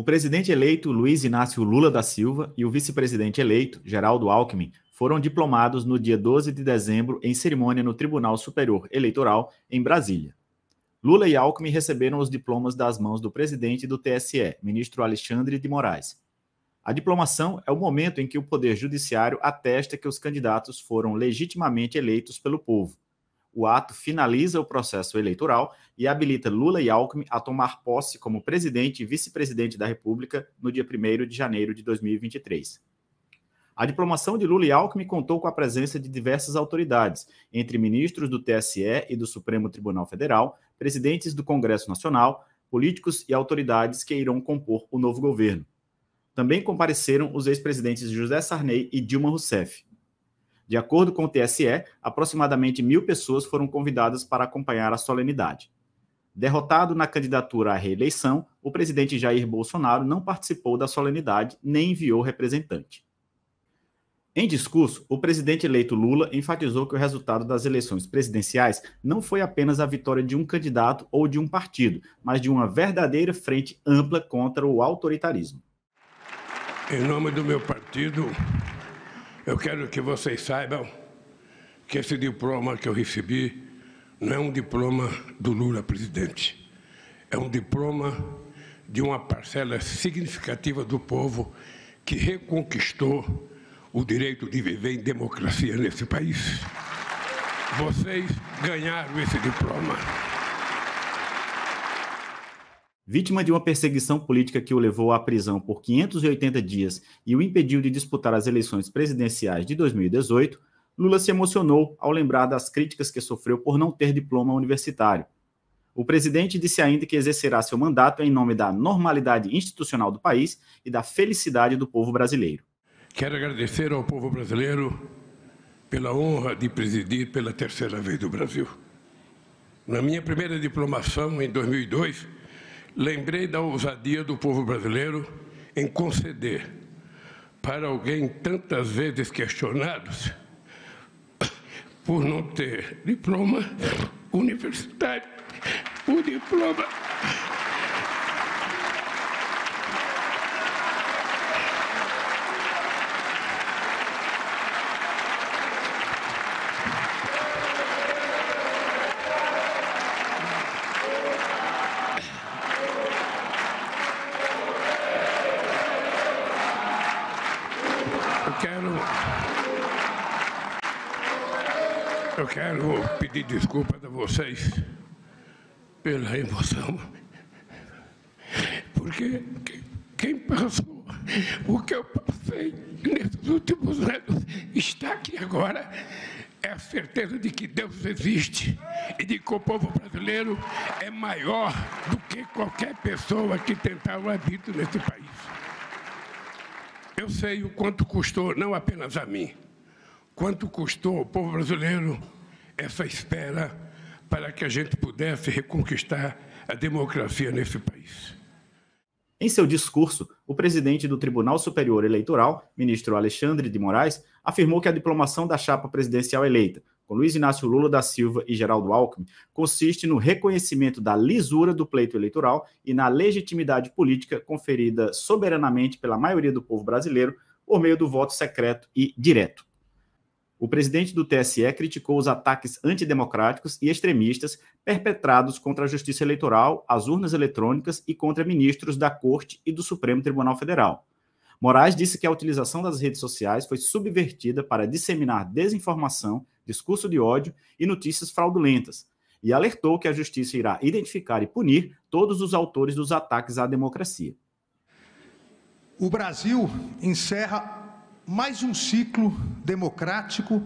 O presidente eleito Luiz Inácio Lula da Silva e o vice-presidente eleito Geraldo Alckmin foram diplomados no dia 12 de dezembro em cerimônia no Tribunal Superior Eleitoral em Brasília. Lula e Alckmin receberam os diplomas das mãos do presidente do TSE, ministro Alexandre de Moraes. A diplomação é o momento em que o Poder Judiciário atesta que os candidatos foram legitimamente eleitos pelo povo o ato finaliza o processo eleitoral e habilita Lula e Alckmin a tomar posse como presidente e vice-presidente da República no dia 1 de janeiro de 2023. A diplomação de Lula e Alckmin contou com a presença de diversas autoridades, entre ministros do TSE e do Supremo Tribunal Federal, presidentes do Congresso Nacional, políticos e autoridades que irão compor o novo governo. Também compareceram os ex-presidentes José Sarney e Dilma Rousseff. De acordo com o TSE, aproximadamente mil pessoas foram convidadas para acompanhar a solenidade. Derrotado na candidatura à reeleição, o presidente Jair Bolsonaro não participou da solenidade nem enviou representante. Em discurso, o presidente eleito Lula enfatizou que o resultado das eleições presidenciais não foi apenas a vitória de um candidato ou de um partido, mas de uma verdadeira frente ampla contra o autoritarismo. Em nome do meu partido, eu quero que vocês saibam que esse diploma que eu recebi não é um diploma do Lula presidente, é um diploma de uma parcela significativa do povo que reconquistou o direito de viver em democracia nesse país. Vocês ganharam esse diploma. Vítima de uma perseguição política que o levou à prisão por 580 dias e o impediu de disputar as eleições presidenciais de 2018, Lula se emocionou ao lembrar das críticas que sofreu por não ter diploma universitário. O presidente disse ainda que exercerá seu mandato em nome da normalidade institucional do país e da felicidade do povo brasileiro. Quero agradecer ao povo brasileiro pela honra de presidir pela terceira vez do Brasil. Na minha primeira diplomação, em 2002, Lembrei da ousadia do povo brasileiro em conceder para alguém tantas vezes questionado por não ter diploma universitário, o diploma quero pedir desculpas a vocês pela emoção. Porque quem passou o que eu passei nesses últimos anos está aqui agora. É a certeza de que Deus existe e de que o povo brasileiro é maior do que qualquer pessoa que tentar o hábito nesse país. Eu sei o quanto custou, não apenas a mim, quanto custou ao povo brasileiro essa espera para que a gente pudesse reconquistar a democracia nesse país. Em seu discurso, o presidente do Tribunal Superior Eleitoral, ministro Alexandre de Moraes, afirmou que a diplomação da chapa presidencial eleita, com Luiz Inácio Lula da Silva e Geraldo Alckmin, consiste no reconhecimento da lisura do pleito eleitoral e na legitimidade política conferida soberanamente pela maioria do povo brasileiro por meio do voto secreto e direto. O presidente do TSE criticou os ataques antidemocráticos e extremistas perpetrados contra a justiça eleitoral, as urnas eletrônicas e contra ministros da Corte e do Supremo Tribunal Federal. Moraes disse que a utilização das redes sociais foi subvertida para disseminar desinformação, discurso de ódio e notícias fraudulentas, e alertou que a justiça irá identificar e punir todos os autores dos ataques à democracia. O Brasil encerra mais um ciclo democrático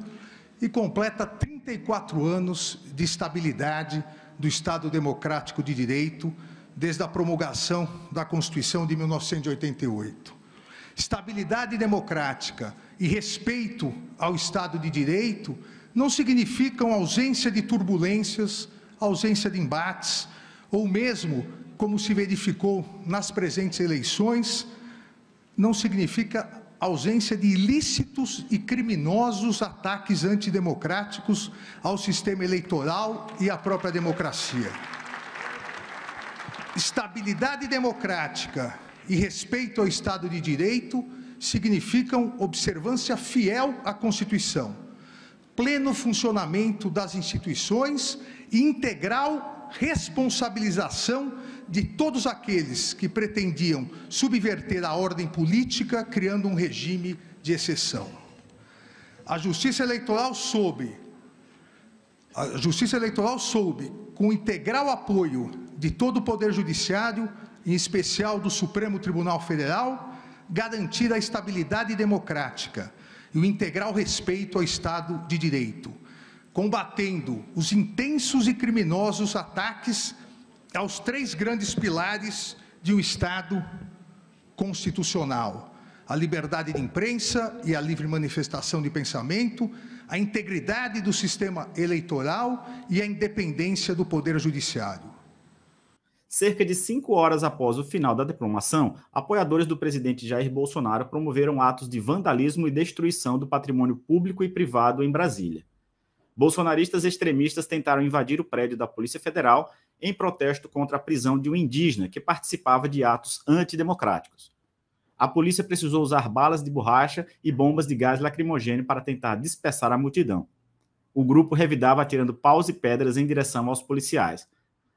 e completa 34 anos de estabilidade do Estado Democrático de Direito desde a promulgação da Constituição de 1988. Estabilidade democrática e respeito ao Estado de Direito não significam ausência de turbulências, ausência de embates, ou mesmo, como se verificou nas presentes eleições, não significa ausência de ilícitos e criminosos ataques antidemocráticos ao sistema eleitoral e à própria democracia. Estabilidade democrática e respeito ao Estado de Direito significam observância fiel à Constituição, pleno funcionamento das instituições e integral responsabilização de todos aqueles que pretendiam subverter a ordem política, criando um regime de exceção. A Justiça Eleitoral soube, a Justiça Eleitoral soube, com integral apoio de todo o Poder Judiciário, em especial do Supremo Tribunal Federal, garantir a estabilidade democrática e o integral respeito ao Estado de Direito combatendo os intensos e criminosos ataques aos três grandes pilares de um Estado constitucional: a liberdade de imprensa e a livre manifestação de pensamento, a integridade do sistema eleitoral e a independência do Poder Judiciário. Cerca de cinco horas após o final da diplomação, apoiadores do presidente Jair Bolsonaro promoveram atos de vandalismo e destruição do patrimônio público e privado em Brasília. Bolsonaristas extremistas tentaram invadir o prédio da Polícia Federal em protesto contra a prisão de um indígena que participava de atos antidemocráticos. A polícia precisou usar balas de borracha e bombas de gás lacrimogêneo para tentar dispersar a multidão. O grupo revidava atirando paus e pedras em direção aos policiais.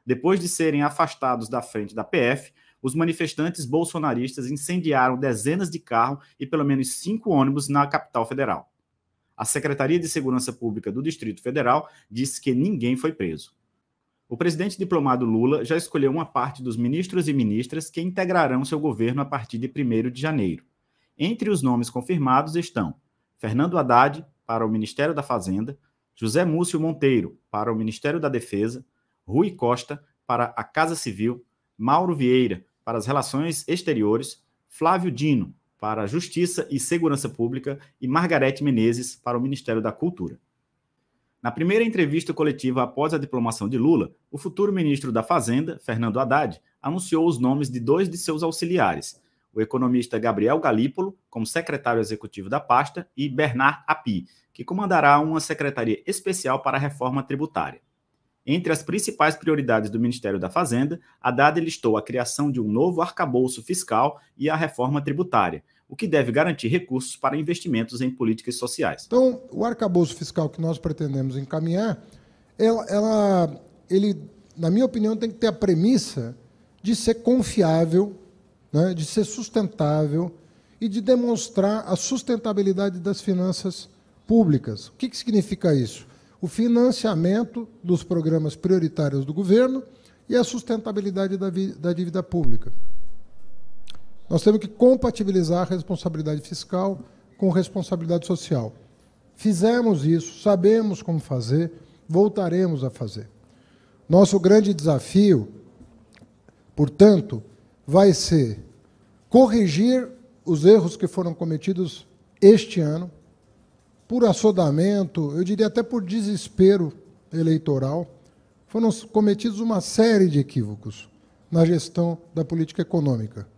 Depois de serem afastados da frente da PF, os manifestantes bolsonaristas incendiaram dezenas de carros e pelo menos cinco ônibus na capital federal. A Secretaria de Segurança Pública do Distrito Federal disse que ninguém foi preso. O presidente diplomado Lula já escolheu uma parte dos ministros e ministras que integrarão seu governo a partir de 1 de janeiro. Entre os nomes confirmados estão Fernando Haddad, para o Ministério da Fazenda, José Múcio Monteiro, para o Ministério da Defesa, Rui Costa, para a Casa Civil, Mauro Vieira, para as Relações Exteriores, Flávio Dino, para Justiça e Segurança Pública e Margarete Menezes para o Ministério da Cultura. Na primeira entrevista coletiva após a diplomação de Lula, o futuro ministro da Fazenda, Fernando Haddad, anunciou os nomes de dois de seus auxiliares, o economista Gabriel Galípolo, como secretário executivo da pasta, e Bernard Api, que comandará uma secretaria especial para a reforma tributária. Entre as principais prioridades do Ministério da Fazenda, a Dada listou a criação de um novo arcabouço fiscal e a reforma tributária, o que deve garantir recursos para investimentos em políticas sociais. Então, o arcabouço fiscal que nós pretendemos encaminhar, ela, ela ele, na minha opinião, tem que ter a premissa de ser confiável, né, de ser sustentável e de demonstrar a sustentabilidade das finanças públicas. O que, que significa isso? o financiamento dos programas prioritários do governo e a sustentabilidade da, da dívida pública. Nós temos que compatibilizar a responsabilidade fiscal com responsabilidade social. Fizemos isso, sabemos como fazer, voltaremos a fazer. Nosso grande desafio, portanto, vai ser corrigir os erros que foram cometidos este ano, por assodamento, eu diria até por desespero eleitoral, foram cometidos uma série de equívocos na gestão da política econômica.